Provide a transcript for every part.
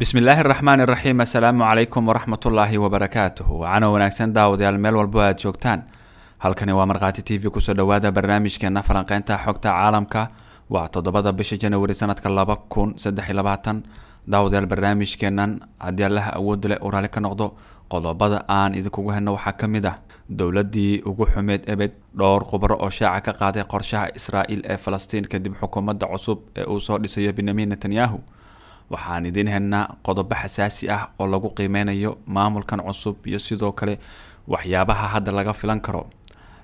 bismi illaahi araxmaan iraxiim assalaamu calaykum waraxmatullaahi wabarakaatuh wacano wanaagsan daawadayaal meel walbo aad joogtaan halkani waa markhaati t v kusoo dhowaada barnaamijkeena falanqeynta xogta caalamka waa toddobada bisha janawari sanadka laba kun saddex saddexiy labaatan daawadayaal barnaamijkeenan haddii allaha awoodda leh uu raalli ka noqdo qodobada aan idinkugu helno waxaa ka mid ah dowladii ugu xumeed ebed dhowr khubaro oo shaaca ka qaaday qorshaha israa'iil ee falastiin kadib xukuumadda cusub ee uu soo dhisayo benyamin netanyahu waxaan idiin helnaa qodobo xasaasi ah oo lagu qiimeynayo maamulkan cusub iyo sidoo kale waxyaabaha hadda laga filan karo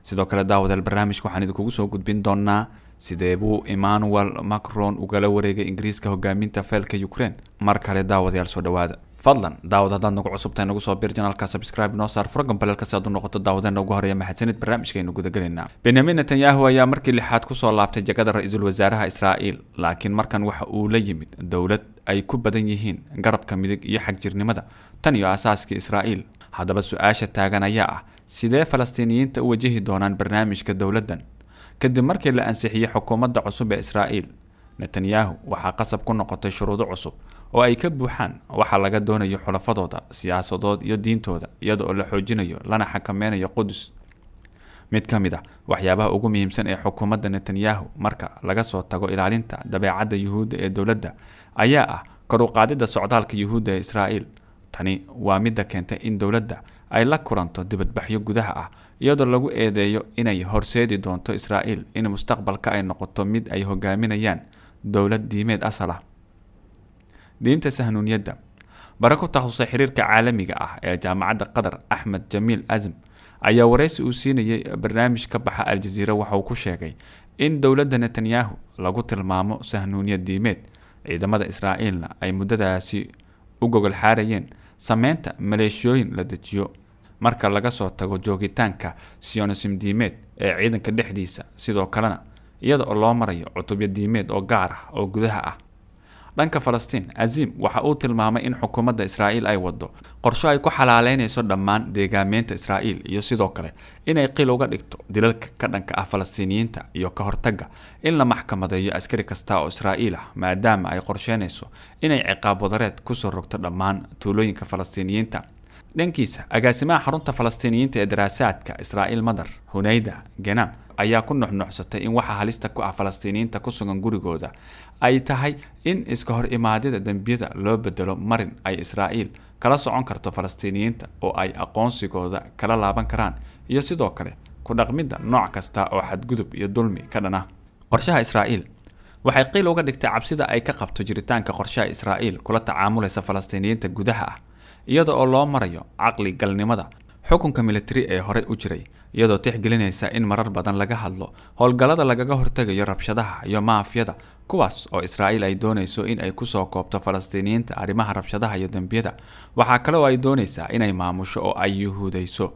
sidoo kale daawadaal barnaamijka waxaan idinkugu soo gudbin doonaa sidee buu emmanuel macron ugala wareegay ingiriiska hogaaminta feelka ukrein mar kale daawadayaal soo dhawaada fadlan daawad haddaad nagu cusubtahay nagu soo biir janaalka sabscribe inoo saar furgan baleelka si aad u noqoto daawadeena ugu horeeya mahadsanid barnaamijkaynu gudagelayna benyamin netanyahu ayaa markii lixaad kusoo laabtay jagada ra-iisul wasaaraha israa'iil laakiin markan waxa uu la yimid dowlad ay ku badan yihiin garabka midig iyo xagjirnimada tan iyo aasaaskii israa'iil haddaba su-aasha taagan ayaa ah sidee falastiiniyiinta u wajahi doonaan barnaamijka dowladdan kadib markii la ansixiyey xukuumadda cusub ee israa'iil netanyahu waxaa qasab ku noqotay shuruudo cusub oo ay ka buuxaan waxaa laga doonayo xulafadooda siyaasadood iyo diintooda iyada la xoojinayo lana xakameynayo qudus mid ka mid a ah waxyaabaha ugu muhiimsan ee xukuumadda netanyahu marka laga soo tago ilaalinta dabeecadda yuhuudda ee dowladda ayaa ah kor socdaalka yuhuudda ee israa'iil tani waa midda keentay in dowladda ay la kulanto dibadbaxyo gudaha ah iyadoo lagu eedeeyo inay horseedi doonto israa'iil in mustaqbalka ay noqoto mid ay hogaaminayaan dowlad diimeed asal ah diinta sahnuunyadda bara ku takhasusay xiriirka caalamiga ah ee jaamacadda qatar axmed jamiil azm ayaa wareysi uu siinayay barnaamij ka baxa aljaziira waxauu ku sheegay in dowladda netanyahu lagu tilmaamo sahnuunyad diimeed ciidamada israa'iilna ay muddadaasi u gogol xaarayeen sameynta maleeshiyooyin la dejiyo marka laga soo tago joogitaanka sionism diimeed ee ciidanka dhexdiisa sidoo kalena iyada oo loo marayo cutubyo diimeed oo gaar ah oo gudaha ah dhanka falastiin casiim waxa uu tilmaamay in xukuumadda israa'iil ay waddo qorsho ay ku xalaaleynayso dhammaan deegaameynta israa'iil iyo sidoo kale inay qil uga dhigto dilalka ka dhanka ah falastiiniyiinta iyo ka hortagga in la maxkamadeeyo askari kasta oo israa'iil ah maadaama ay qorsheynayso inay ciqaab wadareed soo rogto dhammaan tuulooyinka falastiiniyiinta dhankiisa agaasimaha xarunta falastiiniyiinta ee daraasaadka israa'iil madar hunayda genam ayaa ku nuxnuxsatay in waxa halista ku ah falastiiniyiinta ku sugan gurigooda ay tahay in iska hor imaadida dembiyada loo bedelo marin ay israa'iil kala socon karto falastiiniyiinta oo ay aqoonsigooda kala laaban karaan iyo sidoo kale ku dhaqmidda nooc kasta oo xadgudub iyo dulmi ka dhana qorshaha israa'iil waxay qiil uga dhigtay cabsida ay ka qabto jiritaanka qorshaha israa'iil kula tacaamulaysa falastiiniyiinta gudaha ah iyada oo loo marayo caqligalnimada xukunka militari ee horey u jiray iyadoo tixgelinaysa in marar badan laga hadlo howlgallada lagaga hortegayo rabshadaha iyo maafyada kuwaas oo israa'iil ay doonayso in ay ku soo koobto falastiiniyiinta arrimaha rabshadaha iyo dembiyada waxaa kale oo ay doonaysaa inay maamusho oo ay yuhuudayso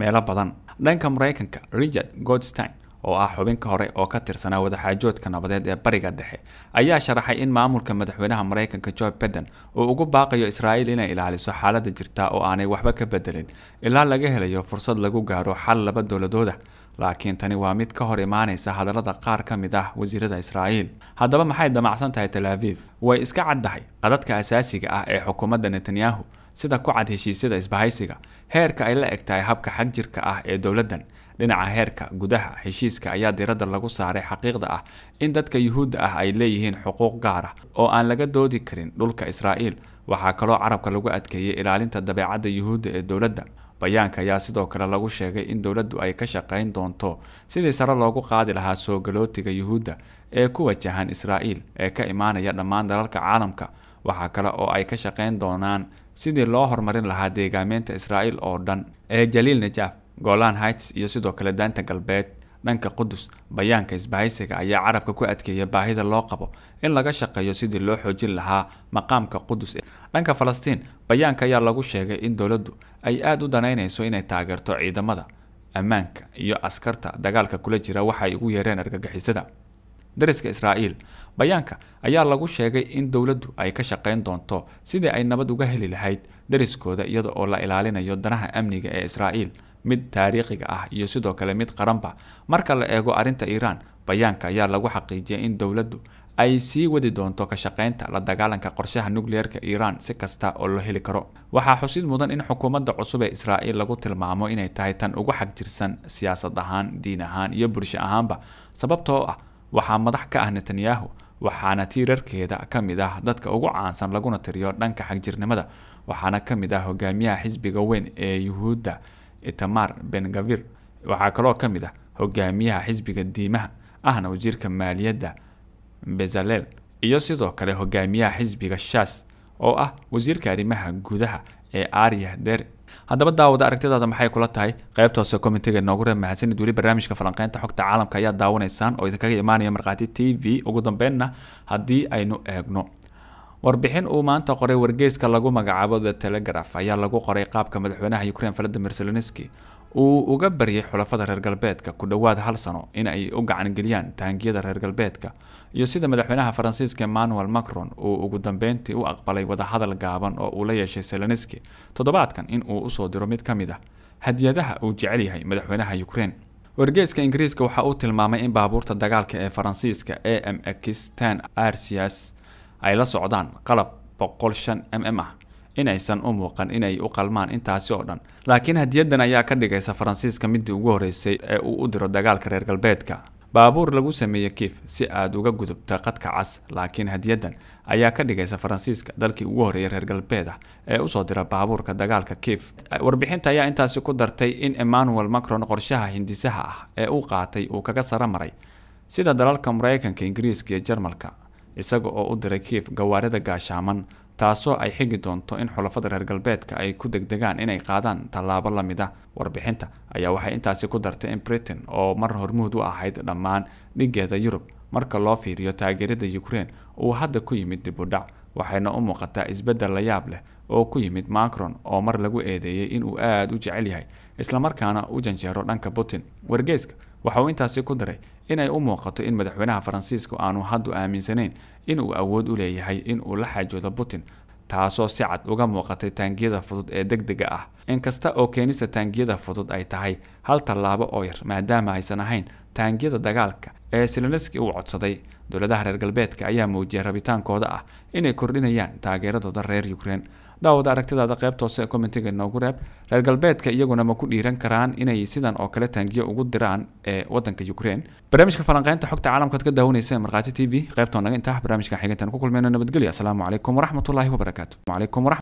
meelo badan dhanka maraykanka richard godstein oo ah xubinka hore oo ka tirsanaa wadaxaajoodka nabadeed ee bariga dhexe ayaa sharaxay in maamulka madaxweynaha maraykanka joe biden uu ugu baaqayo israa'iil inay ilaaliso xaaladda jirta oo aanay waxba ka bedelin ilaa laga helayo fursad lagu gaaro xal laba dowladooda ah laakiin tani waa mid ka hor imaanaysa hadallada qaar ka mid ah wasiirada israa'iil haddaba maxay damacsan tahay tal aviv way iska caddahay qadadka asaasiga ah ee xukuumadda netanyahu sida ku cad heshiisyada isbahaysiga heerka ay la egtahay habka xag jirka ah ee dowladdan dhinaca heerka gudaha heshiiska ayaa diradda lagu saaray xaqiiqda ah in dadka yuhuudda ah ay leeyihiin xuquuq gaar ah oo aan laga doodi karin dhulka israa'iil waxaa kaloo carabka lagu adkeeyey ilaalinta dabeecadda yuhuudda ee dowladda bayaanka ayaa sidoo kale lagu sheegay in dowladdu ay ka shaqayn doonto sidii sare loogu qaadi lahaa soo galootiga yuhuudda ee ku wajahan israa'iil ee ka imaanaya dhammaan dalalka caalamka waxaa kale oo ay ka shaqayn doonaan sidii loo horumarin lahaa deegaameynta israa'iil oo dhan ee jaliil nejaaf golan hights iyo sidoo kale daanta galbeed dhanka qudus bayaanka isbahaysiga ayaa carabka ku adkeeya baahida loo qabo in laga shaqeeyo sidii loo xoojin lahaa maqaamka qudus dhanka falastiin bayaanka ayaa lagu sheegay in dowladdu ay aada u danaynayso inay taageerto ciidamada ammaanka iyo askarta dagaalka kula jira waxaay ugu yeereen argagixisada dariska israa'iil bayaanka ayaa lagu sheegay in dowladdu ay ka shaqayn doonto sidii ay nabad uga heli lahayd dariskooda iyada oo la ilaalinayo danaha amniga ee israa'iil mid taariikhiga ah iyo sidoo kale mid qaranba marka la eego arrinta iiraan bayaanka ayaa lagu xaqiijiyay in dowladdu ay sii wadi doonto ka shaqaynta la dagaalanka qorshaha nukliyeerka iiraan si kasta oo loo heli karo waxaa xusid mudan in xukuumadda cusub ee israa'iil lagu tilmaamo inay tahay tan ugu xag jirsan siyaasad ahaan diin ahaan iyo bulsho ahaanba sababtoo ah waxaa madax ka ah netanyahu waxaana tiirarkeeda ka mid ah dadka ugu caansan laguna tiriyo dhanka xagjirnimada waxaana ka mid ah hogaamiyaha xisbiga weyn ee yuhuudda itamar bengavir waxaa kaloo ka mid ah hogaamiyaha xisbiga diimaha ahna wasiirka maaliyadda bezalel iyo sidoo kale hogaamiyaha xisbiga shas oo ah wasiirka arrimaha gudaha ee aariya deer haddaba daawada aragtidaada maxay kula tahay qaybta hoose kommentiga noogu ree mahadsanid weli barnaamijka falanqeynta xogta caalamka ayaa daawanaysaan oo idinkaga imaanaya markhaati t v ugu dambeynna haddii aynu eegno warbixin uu maanta qoray wargeyska lagu magacaabo the telegraph ayaa lagu qoray qaabka madaxweynaha ukrain valadimir zelenski uu uga baryay xulafada reer galbeedka ku dhowaad hal sano in ay u gacangeliyaan taangiyada reer galbeedka iyo sida madaxweynaha faransiiska emmanuel macron uu ugu dambeyntii u aqbalay wadahadal gaaban oo uu la yeeshay seloniski toddobaadkan in uu usoo diro mid ka mid ah hadiyadaha uu jecel yahay madaxweynaha ukrein wargeyska ingiriiska waxa uu tilmaamay in baabuurta dagaalka ee faransiiska a m x ten arcias ay la socdaan qalab boqol shan m mm m ah inaysan u muuqan inay u qalmaan intaasi oo dhan laakiin hadiyaddan ayaa ka dhigaysa faransiiska middii ugu horreysay ee uu u diro dagaalka reer galbeedka baabuur lagu sameeyey kif si aad uga gudubta qadka cas laakiin hadiyaddan ayaa ka dhigaysa faransiiska dalkii ugu horreeyay reer galbeed ah ee usoo dira baabuurka dagaalka kif warbixinta ayaa intaasi ku dartay in emmanuel macron qorshaha hindisaha ah ee uu qaatay uu kaga sara maray sida dalalka maraykanka ingiriiska iyo jarmalka isaga oo u diray kiif gawaarida gaashaaman taasoo ay xigi doonto in xulafada reer galbeedka ay ku degdegaan inay qaadaan tallaabo la mid a ah. warbixinta ayaa waxay intaasi ku dartay in britain oo mar hormuud u ahayd dhammaan dhiggeeda yurub marka loo fiiriyo taageerada ukraine uu hadda ku yimid dibudhac waxayna u muuqataa isbeddel la yaab leh oo ku yimid macron oo mar lagu eedeeyey inuu aad u jecel yahay islamarkaana u janjeero dhanka putin wargeyska waxa uu intaasi ku daray inay u muuqato in madaxweynaha faransiisku aanu haddu aaminsanayn inuu awood u leeyahay inuu la xaajoodo putin taasoo si cad uga muuqatay taangiyada fudud ee deg dega ah inkasta oo keenista taangiyada fudud ay tahay hal tallaabo oo yar maadaama aysan ahayn taangiyada dagaalka ee silenski uu codsaday dowladaha reer galbeedka ayaa muujiyay rabitaankooda ah inay kordhinayaan taageeradooda reer yukrain daawad aragtidaada qeybta hoose ee commentiga inoogu reeb reer galbeedka iyaguna ma ku dhiiran karaan inay sidan oo kale taangiyo ugu diraan ee waddanka ukrein barnaamijka falanqeynta xogta caalamkaad ka daawanaysa ee markhaati t v qeybtoo naga intaa barnaamijkan xigeentan ku kulmayno nabadgelya assalaamu calaykum waraxmatullaahi wabarakaatu